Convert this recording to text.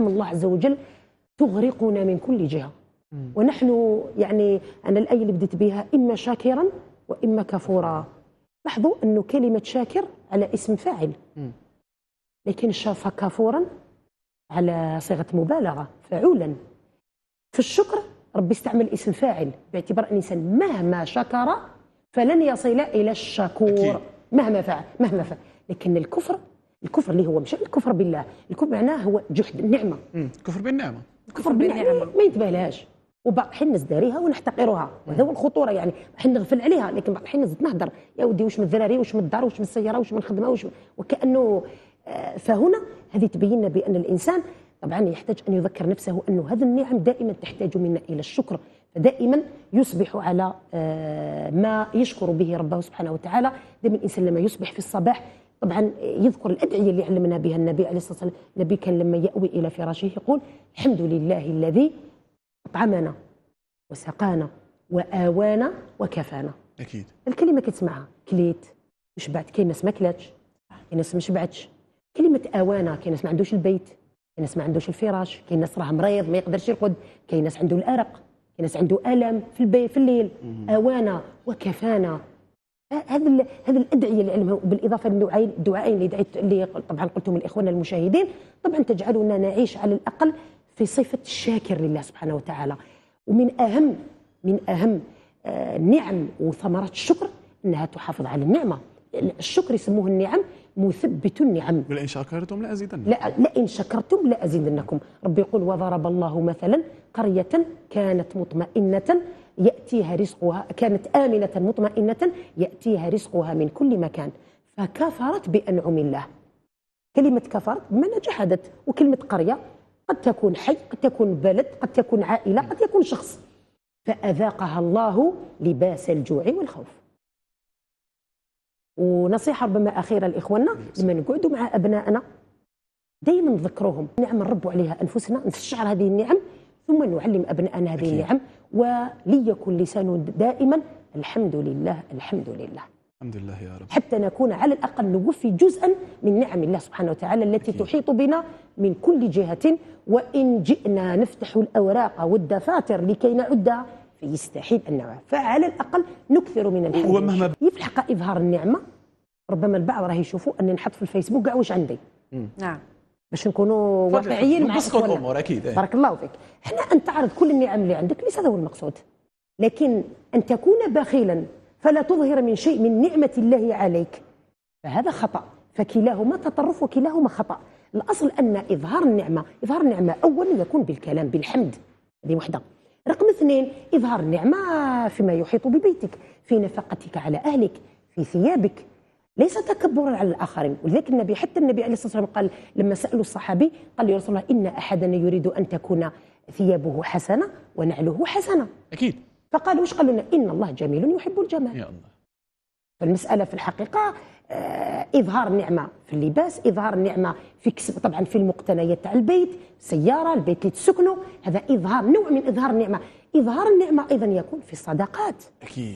نعم الله عز وجل تغرقنا من كل جهة ونحن يعني أنا الآية اللي بديت بها إما شاكرا وإما كفورا لاحظوا أنه كلمة شاكر على اسم فاعل لكن شاف كفورا على صيغة مبالغة فعولا في الشكر ربي استعمل اسم فاعل باعتبار أن الإنسان مهما شكر فلن يصل إلى الشكور أكيد. مهما فعل مهما فعل لكن الكفر الكفر اللي هو مش الكفر بالله الكفر معناه هو جحد النعمه الكفر بالنعمه الكفر بالنعمه ما ينتبهلهاش وبعض الحين نزداريها ونحتقرها وهذا هو الخطوره يعني الحين نغفل عليها لكن بعض الحين نزيد نهضر يا ودي واش من الذراري واش من الدار واش من السياره واش من الخدمه واش وكانه آه، فهنا هذه تبين لنا بان الانسان طبعا يحتاج ان يذكر نفسه انه هذه النعم دائما تحتاج منا الى الشكر فدائما يصبح على آه، ما يشكر به ربه سبحانه وتعالى دائما الانسان لما يصبح في الصباح طبعا يذكر الأدعية اللي علمنا بها النبي عليه الصلاة والسلام النبي كان لما يأوي إلى فراشه يقول الحمد لله الذي أطعمنا وسقانا وآوانا وكفانا أكيد الكلمة كتسمعها كليت شبعت كاين ناس ما كلاتش كاين ناس ما شبعتش كلمة آوانا كاين ناس ما عندوش البيت كاين ناس ما عندوش الفراش كاين ناس راه مريض ما يقدرش يرقد كاين ناس عنده الأرق كاين ناس عنده ألم في البيت في الليل آوانا وكفانا هذه هذه الادعيه اللي علمها بالاضافه للنوعين الدعاءين اللي دعيت اللي طبعا قلتهم الاخوان المشاهدين طبعا تجعلنا نعيش على الاقل في صفه الشاكر لله سبحانه وتعالى ومن اهم من اهم آه، نعم وثمرات الشكر انها تحافظ على النعمه الشكر يسموه النعم مثبت النعم ولئن شكرتم لازيدنكم لا لئن شكرتم لازيدنكم ربي يقول وضرب الله مثلا قريه كانت مطمئنه يأتيها رزقها كانت آمنة مطمئنة يأتيها رزقها من كل مكان فكفرت بأنعم الله كلمة كفرت بمعنى جحدت وكلمة قرية قد تكون حي قد تكون بلد قد تكون عائلة قد يكون شخص فأذاقها الله لباس الجوع والخوف ونصيحة ربما أخيرة لإخواننا لما نقعدوا مع أبنائنا دائما نذكرهم نعم نربوا عليها أنفسنا نستشعر هذه النعم ثم نعلم أبنائنا هذه النعم وليكن لسان دائما الحمد لله الحمد لله الحمد لله يا رب حتى نكون على الأقل نوفي جزءا من نعم الله سبحانه وتعالى التي أكيد. تحيط بنا من كل جهة وإن جئنا نفتح الأوراق والدفاتر لكي نعدها فيستحيل أن نعود فعلى الأقل نكثر من الحمد ومهما ب... في الحقيقة إظهار النعمة ربما البعض راه يشوفوا أني نحط في الفيسبوك كاع واش عندي نعم باش نكونوا واقعيين مع الامور اكيد إيه. بارك الله فيك حنا ان تعرض كل النعم اللي عندك ليس هذا هو المقصود لكن ان تكون بخيلا فلا تظهر من شيء من نعمه الله عليك فهذا خطا فكلاهما تطرف وكلاهما خطا الاصل ان اظهار النعمه اظهار النعمه اولا يكون بالكلام بالحمد هذه وحده رقم اثنين اظهار النعمه فيما يحيط ببيتك في نفقتك على اهلك في ثيابك ليس تكبرا على الآخرين ولذلك النبي حتى النبي عليه الصلاة والسلام قال لما سألوا الصحابي قال يا رسول الله إن أحدنا يريد أن تكون ثيابه حسنة ونعله حسنة أكيد فقالوا واش قالوا لنا إن الله جميل يحب الجمال يا الله فالمسألة في الحقيقة آه، إظهار نعمة في اللباس إظهار نعمة في كسب طبعا في المقتنيات تاع البيت سياره البيت اللي تسكنه هذا إظهار نوع من إظهار النعمة إظهار النعمة أيضا يكون في الصداقات أكيد